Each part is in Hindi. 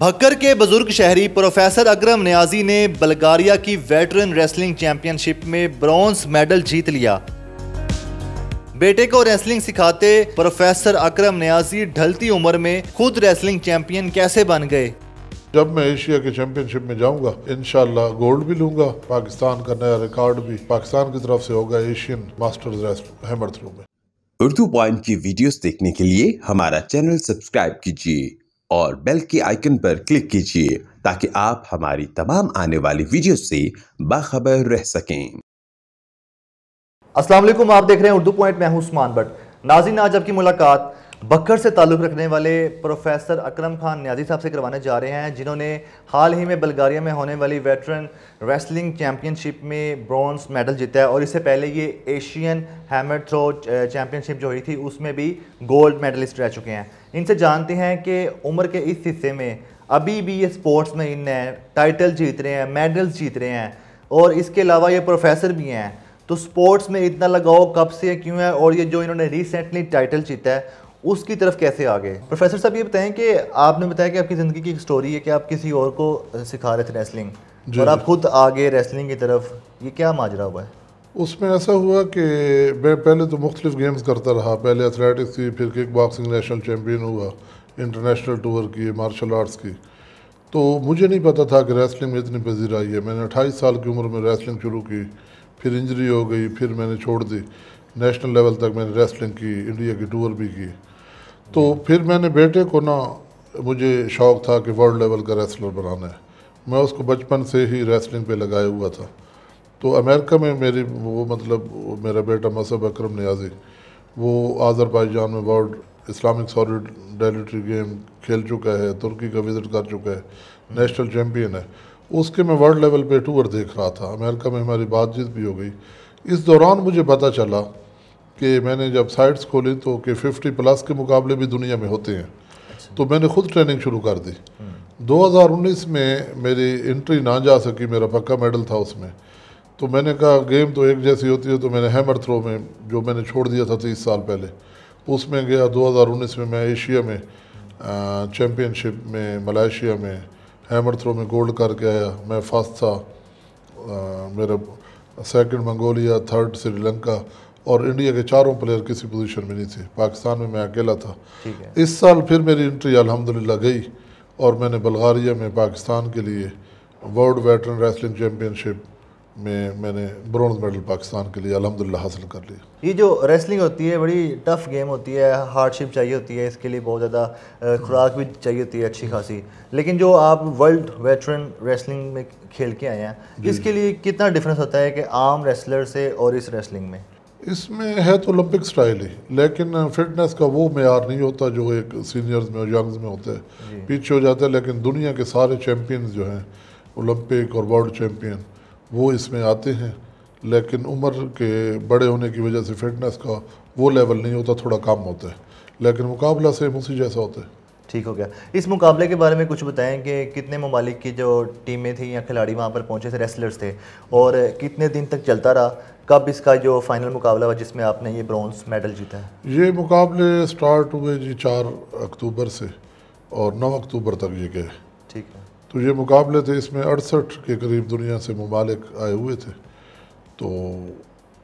भक्कर के बुजुर्ग शहरी प्रोफेसर अकरम न्याजी ने बल्गारिया की वेटरन रेसलिंग चैंपियनशिप में ब्रॉन्ज मेडल जीत लिया बेटे को रेसलिंग सिखाते प्रोफेसर अकरम न्याजी ढलती उम्र में खुद रेसलिंग चैंपियन कैसे बन गए जब मैं एशिया के चैंपियनशिप में जाऊंगा इनशाला गोल्ड भी लूंगा पाकिस्तान का नया रिकॉर्ड भी पाकिस्तान की तरफ से होगा एशियन मास्टर्स रेसलिंग में उर्दू पॉइंट की वीडियोस देखने के लिए हमारा चैनल सब्सक्राइब कीजिए और बेल के आइकन पर क्लिक कीजिए ताकि आप हमारी तमाम आने वाली वीडियो से बाखबर रह सकें अस्सलाम आप देख रहे हैं उर्दू पॉइंट मैं हूं उस्मान भट्ट नाजिन आज आपकी मुलाकात बक्कर से ताल्लुक़ रखने वाले प्रोफेसर अकरम खान न्याजी साहब से करवाने जा रहे हैं जिन्होंने हाल ही में बल्गारिया में होने वाली वेटरन रेसलिंग चैम्पियनशिप में ब्रॉन्ज मेडल जीता है और इससे पहले ये एशियन हैमर थ्रो चैम्पियनशिप जो हुई थी उसमें भी गोल्ड मेडलिस्ट रह चुके हैं इनसे जानते हैं कि उम्र के इस हिस्से में अभी भी ये स्पोर्ट्स में इन टाइटल जीत रहे हैं मेडल्स जीत रहे हैं और इसके अलावा ये प्रोफेसर भी हैं तो स्पोर्ट्स में इतना लगाओ कब से क्यों है और ये जो इन्होंने रिसेंटली टाइटल जीता है उसकी तरफ कैसे आ गए प्रोफेसर साहब ये बताएं कि आपने बताया कि आपकी ज़िंदगी की एक स्टोरी है कि आप किसी और को सिखा रहे थे रेसलिंग और आप खुद आगे रेसलिंग की तरफ ये क्या माजरा हुआ है उसमें ऐसा हुआ कि मैं पहले तो मुख्तलिफ गेम्स करता रहा पहले एथलेटिक्स की फिर किक बॉक्सिंग नेशनल चैम्पियन हुआ इंटरनेशनल टूर की मार्शल आर्ट्स की तो मुझे नहीं पता था कि रेसलिंग में इतनी पजीराई है मैंने अट्ठाईस साल की उम्र में रेसलिंग शुरू की फिर इंजरी हो गई फिर मैंने छोड़ दी नेशनल लेवल तक मैंने रेसलिंग की इंडिया की टूर भी की तो फिर मैंने बेटे को ना मुझे शौक़ था कि वर्ल्ड लेवल का रेसलर बनाना है मैं उसको बचपन से ही रेसलिंग पे लगाया हुआ था तो अमेरिका में मेरी वो मतलब मेरा बेटा मसब अक्रम न्याजी वो आज़रबाईजान में world Islamic solidarity game खेल चुका है तुर्की का विज़िट कर चुका है नेशनल चैम्पियन है उसके मैं वर्ल्ड लेवल पे टूर देख रहा था अमेरिका में हमारी बातचीत भी हो गई इस दौरान मुझे पता चला कि मैंने जब साइट्स खोली तो कि 50 प्लस के मुकाबले भी दुनिया में होते हैं अच्छा। तो मैंने ख़ुद ट्रेनिंग शुरू कर दी 2019 में मेरी इंट्री ना जा सकी मेरा पक्का मेडल था उसमें तो मैंने कहा गेम तो एक जैसी होती है तो मैंने हैमर थ्रो में जो मैंने छोड़ दिया था तीस साल पहले उसमें गया 2019 में मैं एशिया में चैम्पियनशिप में मलेशिया में हैमर थ्रो में गोल्ड करके आया मैं फर्स्ट था आ, मेरा सेकंड मंगोलिया थर्ड श्रीलंका और इंडिया के चारों प्लेयर किसी पोजीशन में नहीं थे पाकिस्तान में मैं अकेला था इस साल फिर मेरी इंट्री अलहमदिल्ला गई और मैंने बल्गारिया में पाकिस्तान के लिए वर्ल्ड वेटरन रेसलिंग चैम्पियनशिप में मैंने ब्रॉन्ज मेडल पाकिस्तान के लिए अलहमदिल्ला हासिल कर लिया ये जो रेसलिंग होती है बड़ी टफ गेम होती है हार्डशिप चाहिए होती है इसके लिए बहुत ज़्यादा खुराक भी चाहिए होती है अच्छी खासी लेकिन जो आप वर्ल्ड वेटरन रेसलिंग में खेल के आए हैं इसके लिए कितना डिफरेंस होता है कि आम रेसलर से और इस रेसलिंग में इसमें है तो ओलंपिक स्टाइल ही लेकिन फिटनेस का वो मैार नहीं होता जो एक सीनियर्स में और यंग्स में होता है पीछे हो जाता है लेकिन दुनिया के सारे चैम्पियंस जो हैं ओलंपिक और वर्ल्ड चैम्पियन वो इसमें आते हैं लेकिन उम्र के बड़े होने की वजह से फिटनेस का वो लेवल नहीं होता थोड़ा कम होता है लेकिन मुकाबला से उसी जैसा होता है ठीक हो गया इस मुकाबले के बारे में कुछ बताएं कि कितने ममालिक की जो टीमें थी या खिलाड़ी वहाँ पर पहुँचे थे रेसलर्स थे और कितने दिन तक चलता रहा कब इसका जो फाइनल मुकाबला हुआ जिसमें आपने ये ब्रॉन्ज मेडल जीता है ये मुकाबले स्टार्ट हुए जी चार अक्टूबर से और नौ अक्टूबर तक ये गए तो ये मुकाबले थे इसमें अड़सठ के करीब दुनिया से ममालिक आए हुए थे तो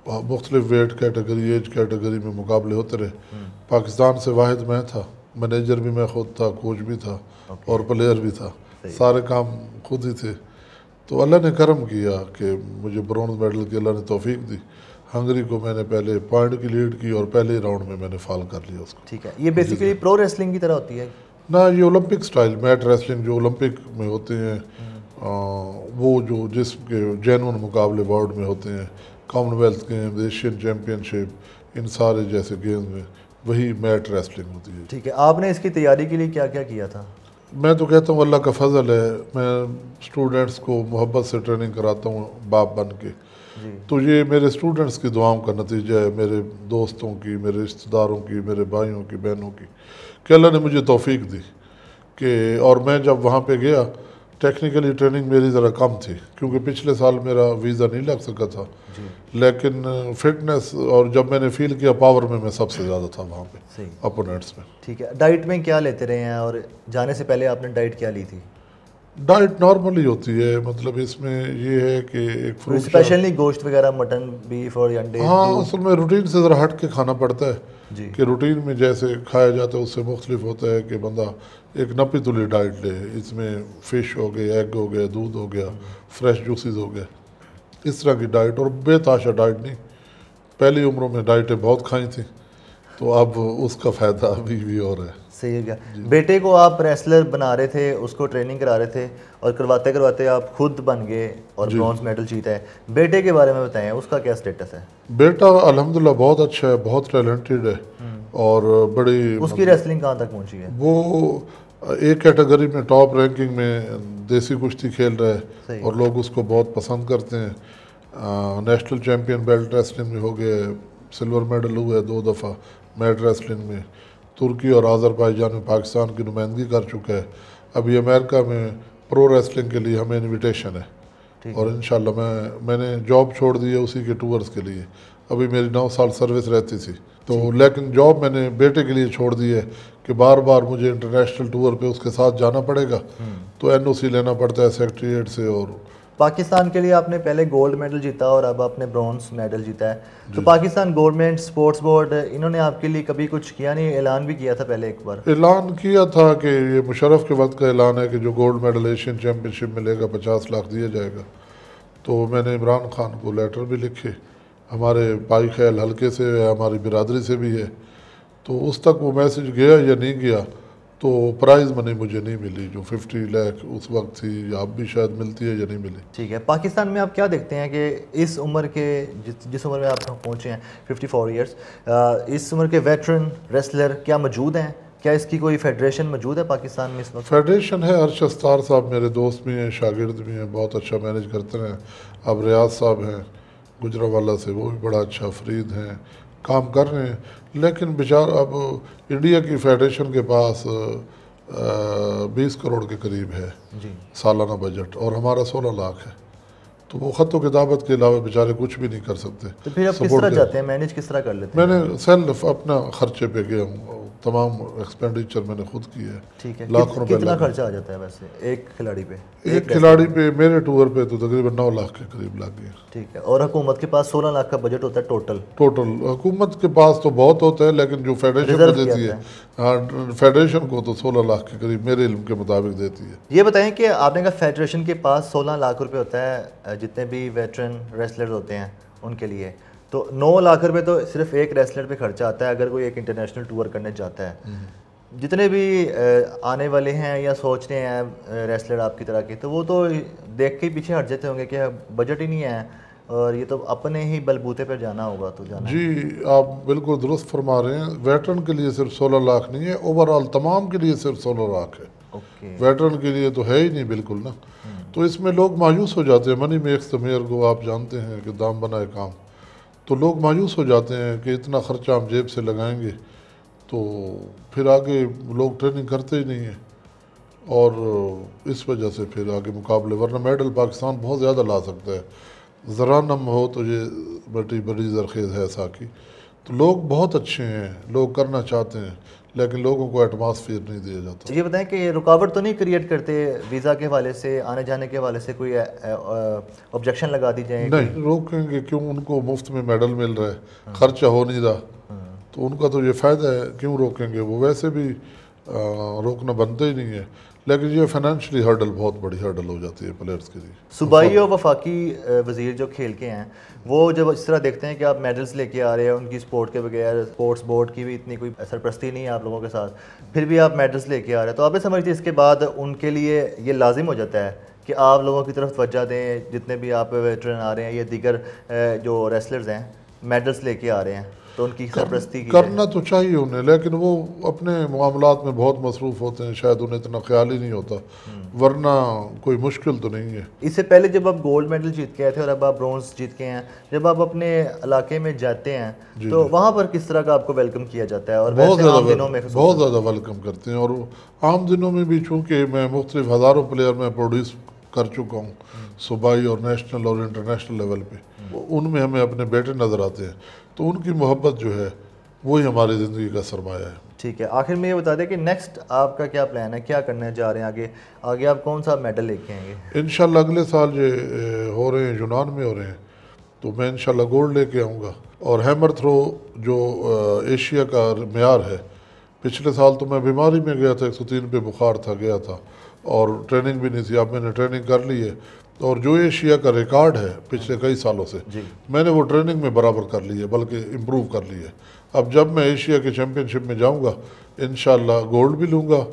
मुख्तलिफ वेट कैटेगरी एज कैटेगरी में मुकाबले होते रहे हम्म। पाकिस्तान से वाहिद मैं था मैनेजर भी मैं खुद था कोच भी था और प्लेयर भी था सारे काम खुद ही थे तो अल्लाह ने करम किया कि मुझे ब्रॉन्ज मेडल की अल्लाह ने तोफीक दी हंगरी को मैंने पहले पॉइंट की लीड की और पहले राउंड में मैंने फॉल कर लिया उसको ठीक है ये बेसिकली प्रो रेसलिंग की तरह होती है ना ये ओलंपिक स्टाइल मैट रेसलिंग जो ओलंपिक में होते हैं हम्म। आ, वो जो के जैनवन मुकाबले वर्ल्ड में होते हैं कॉमनवेल्थ गेम्स एशियन चैम्पियनशिप इन सारे जैसे गेम्स में वही मैट रेसलिंग होती है ठीक है आपने इसकी तैयारी के लिए क्या क्या किया था मैं तो कहता हूँ अल्लाह का फजल है मैं स्टूडेंट्स को मोहब्बत से ट्रेनिंग कराता हूँ बाप बन के तो ये मेरे स्टूडेंट्स की दुआओं का नतीजा है मेरे दोस्तों की मेरे रिश्तेदारों की मेरे भाइयों की बहनों की कि ने मुझे तोफ़ी दी कि और मैं जब वहाँ पर गया टेक्निकली ट्रेनिंग मेरी ज़रा कम थी क्योंकि पिछले साल मेरा वीज़ा नहीं लग सका था लेकिन फिटनेस और जब मैंने फील किया पावर में मैं सबसे ज़्यादा था वहाँ पे अपोनेंट्स में ठीक है डाइट में क्या लेते रहे हैं और जाने से पहले आपने डाइट क्या ली थी डाइट नॉर्मली होती है मतलब इसमें ये है कि एक फ्रूट स्पेशली गोश्त वगैरह मटन बीफ और अंडे हाँ असल में रूटीन से ज़रा हट के खाना पड़ता है कि रूटीन में जैसे खाया जाता है उससे मुख्तलिफ होता है कि बंदा एक नपी तुली डाइट ले इसमें फ़िश हो गए एग हो गया दूध हो गया फ्रेश जूसेस हो गए इस तरह की डाइट और बेताशा डाइट नहीं पहली उम्रों में डाइटें बहुत खाई थी तो अब उसका फ़ायदा अभी भी और है सही है क्या बेटे को आप रेसलर बना रहे थे उसको ट्रेनिंग करा रहे थे और करवाते करवाते आप खुद बन गए और ब्रॉन्ज मेडल जीते हैं बेटे के बारे में बताएं उसका क्या स्टेटस है बेटा अलहमदुल्ला बहुत अच्छा है बहुत टैलेंटेड है हम्म। और बड़ी उसकी रेसलिंग मतलब कहाँ तक पहुँची है वो एक कैटेगरी में टॉप रैंकिंग में देसी कुश्ती खेल रहा है और लोग उसको बहुत पसंद करते हैं नेशनल चैम्पियन बेल्ट रेसलिंग में हो गए सिल्वर मेडल हुआ है दो दफ़ा मेड रेसलिंग में तुर्की और आज़रबाईजान में पाकिस्तान की नुमाइंदगी कर चुका है अभी अमेरिका में प्रो रेसलिंग के लिए हमें इनविटेशन है और इन मैं मैंने जॉब छोड़ दी है उसी के टूर्स के लिए अभी मेरी नौ साल सर्विस रहती थी तो लेकिन जॉब मैंने बेटे के लिए छोड़ दी है कि बार बार मुझे इंटरनेशनल टूर पे उसके साथ जाना पड़ेगा हम्म। तो एनओसी लेना पड़ता है सेक्रट्रिएट से और पाकिस्तान के लिए आपने पहले गोल्ड मेडल जीता और अब आपने ब्रॉन्ज मेडल जीता है तो पाकिस्तान गवर्नमेंट स्पोर्ट्स बोर्ड इन्होंने आपके लिए कभी कुछ किया नहीं ऐलान भी किया था पहले एक बार ऐलान किया था कि ये मुशरफ के वक्त का ऐलान है कि जो गोल्ड मेडल एशियन चैम्पियनशिप मिलेगा पचास लाख दिया जाएगा तो मैंने इमरान खान को लेटर भी लिखे हमारे पाई ख्याल हल्के से है हमारी बिरादरी से भी है तो उस तक वो मैसेज गया या नहीं गया तो प्राइज़ मनी मुझे नहीं मिली जो 50 लाख उस वक्त थी आप भी शायद मिलती है या नहीं मिली ठीक है पाकिस्तान में आप क्या देखते हैं कि इस उम्र के जिस जिस उम्र में आप पहुँचे हैं 54 फोर ईयर्स इस उम्र के वेटरन रेसलर क्या मौजूद हैं क्या इसकी कोई फेडरेशन मौजूद है पाकिस्तान में इस वक्त फेडरेशन है अरशस्तार साहब मेरे दोस्त भी हैं शागिर्द भी हैं बहुत अच्छा मैनेज करते हैं अब रियाज साहब हैं गुजरावाला से वो भी बड़ा अच्छा फरीद हैं काम कर रहे हैं लेकिन बेचार अब इंडिया की फेडरेशन के पास बीस करोड़ के करीब है सालाना बजट और हमारा सोलह लाख है तो वो ख़त किताबत के अलावा बेचारे कुछ भी नहीं कर सकते तो फिर आप किस तरह जाते हैं मैनेज किस तरह कर लेते हैं मैंने सेल्फ अपना खर्चे पे गया हूँ तमाम एक्सपेंडिचर मैंने खुद की है ठीक है लाखों रुपए कितना खर्चा आ जाता है वैसे एक खिलाड़ी पे एक खिलाड़ी पे मेरे टूर पे तो तकरीबन नौ लाख के करीब लग गए ठीक है और हुकूमत के पास सोलह लाख का बजट होता है टोटल टोटल हुकूमत के पास तो बहुत होता है लेकिन जो फेडरेशन को देती है फेडरेशन हाँ, को तो सोलह लाख के करीब मेरे इल्म के मुताबिक देती है ये बताएं कि आपने कहा फेडरेशन के पास सोलह लाख रुपये होता है जितने भी वेटरन रेसलर्स होते हैं उनके लिए तो नौ लाख रुपए तो सिर्फ एक रेस्लर पे खर्चा आता है अगर कोई एक इंटरनेशनल टूर करने जाता है हम्म। जितने भी आने वाले हैं या सोच रहे हैं रेस्टलर आपकी तरह के तो वो तो देख के पीछे हट जाते होंगे कि बजट ही नहीं है और ये तो अपने ही बलबूते पर जाना होगा तो जाना जी आप बिल्कुल दुरुस्त फरमा रहे हैं वेटरन के लिए सिर्फ सोलह लाख नहीं है ओवरऑल तमाम के लिए सिर्फ सोलह लाख है ओके वेटरन के लिए तो है ही नहीं बिल्कुल ना हम्म। तो इसमें लोग मायूस हो जाते हैं मनी मेक्स द मेयर को आप जानते हैं कि दाम बनाए काम तो लोग मायूस हो जाते हैं कि इतना ख़र्चा हम जेब से लगाएंगे तो फिर आगे लोग ट्रेनिंग करते ही नहीं हैं और इस वजह से फिर आगे मुकाबले वरना मेडल पाकिस्तान बहुत ज़्यादा ला सकता है ज़रा नम हो तो ये बड़ी बड़ी जरखेज़ है ऐसा की तो लोग बहुत अच्छे हैं लोग करना चाहते हैं लेकिन लोगों को एटमॉस्फेयर नहीं दिया जाता ये बताएं कि रुकावट तो नहीं क्रिएट करते वीज़ा के हवाले से आने जाने के हवाले से कोई ऑब्जेक्शन लगा दी जाए नहीं रोकेंगे क्यों उनको मुफ्त में मेडल मिल रहा है खर्चा हो नहीं रहा हाँ। तो उनका तो ये फ़ायदा है क्यों रोकेंगे वो वैसे भी आ, रोकना बनता ही नहीं है लेकिन ये फाइनेंशली हर्डल बहुत बड़ी हर्डल हो जाती है प्लेयर्स के लिए सूबाई तो और वफाकी वजीर जो खेल के हैं वो जब इस तरह देखते हैं कि आप मेडल्स लेके आ रहे हैं उनकी स्पोर्ट के बगैर स्पोर्ट्स बोर्ड की भी इतनी कोई सरप्रस्ती नहीं है आप लोगों के साथ फिर भी आप मेडल्स लेके आ रहे हैं तो आप ये समझते इसके बाद उनके लिए ये लाजिम हो जाता है कि आप लोगों की तरफ तोज्जा दें जितने भी आप वेटरन आ रहे हैं या दीगर जो रेसलर्स हैं मेडल्स लेके आ रहे हैं तो उनकी सरपरस्ती कर, करना तो चाहिए उन्हें लेकिन वो अपने मामला में बहुत मसरूफ़ होते हैं शायद उन्हें इतना ख्याल ही नहीं होता हम्म। वरना कोई मुश्किल तो नहीं है इससे पहले जब आप गोल्ड मेडल जीत के आए थे और अब आप ब्रॉन्ज जीत के हैं जब आप अपने इलाके में जाते हैं तो वहाँ पर किस तरह का आपको वेलकम किया जाता है और बहुत ज़्यादा दिनों में बहुत ज़्यादा वेलकम करते हैं और आम दिनों में भी चूँकि मैं मुख्तु हज़ारों प्लेयर में प्रोड्यूस कर चुका हूँ हम्म। सूबाई और नेशनल और इंटरनेशनल लेवल पर उनमें हमें अपने बेटे नज़र आते हैं तो उनकी मोहब्बत जो है वही हमारी ज़िंदगी का सरमाया है ठीक है आखिर में ये बता दें कि नेक्स्ट आपका क्या प्लान है क्या करने जा रहे हैं आगे आगे आप कौन सा मेडल लेके आएंगे इन अगले साल ये हो रहे हैं यूनान में हो रहे हैं तो मैं इन गोल्ड लेके आऊँगा और हैमर थ्रो जो एशिया का मैार है पिछले साल तो मैं बीमारी में गया था एक सौ तीन पे बुखार था गया था और ट्रेनिंग भी नहीं थी अब मैंने ट्रेनिंग कर ली है तो और जो एशिया का रिकॉर्ड है पिछले कई सालों से मैंने वो ट्रेनिंग में बराबर कर ली है बल्कि इम्प्रूव कर ली है अब जब मैं एशिया के चैम्पियनशिप में जाऊँगा इन गोल्ड भी लूँगा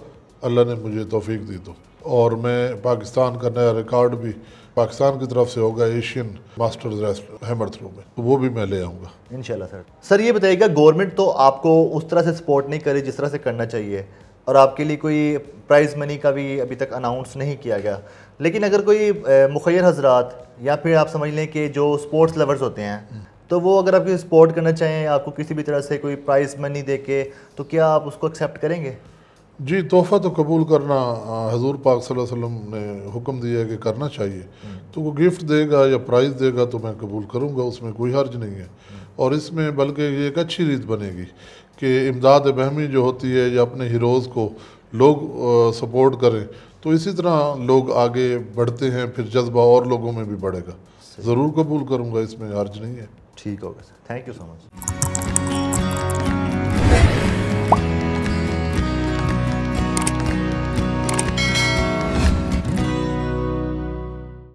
अल्लाह ने मुझे तोफीक दी तो और मैं पाकिस्तान का नया रिकॉर्ड भी पाकिस्तान की तरफ से होगा एशियन मास्टर्स हैमर थ्रो में तो वो भी मैं ले आऊँगा इनशाला सर सर ये बताइएगा गवर्नमेंट तो आपको उस तरह से सपोर्ट नहीं करे जिस तरह से करना चाहिए और आपके लिए कोई प्राइज़ मनी का भी अभी तक अनाउंस नहीं किया गया लेकिन अगर कोई मुखर हजरात या फिर आप समझ लें कि जो स्पोर्ट्स लवर्स होते हैं हम्म। तो वो अगर आपकी सपोर्ट करना चाहें आपको किसी भी तरह से कोई प्राइस मनी दे के तो क्या आप उसको एक्सेप्ट करेंगे जी तोहफ़ा तो कबूल करना हजूर पाक वसल्लम ने हुक्म दिया है कि करना चाहिए हम्म। तो वो गिफ्ट देगा या प्राइज़ देगा तो मैं कबूल करूँगा उसमें कोई हर्ज नहीं है हम्म। और इसमें बल्कि ये एक अच्छी रीत बनेगी कि इमदाद बहमी जो होती है या अपने हीरोज़ को लोग सपोर्ट करें तो इसी तरह लोग आगे बढ़ते हैं फिर जज्बा और लोगों में भी बढ़ेगा ज़रूर कबूल करूँगा इसमें अर्ज नहीं है ठीक होगा sir thank you so much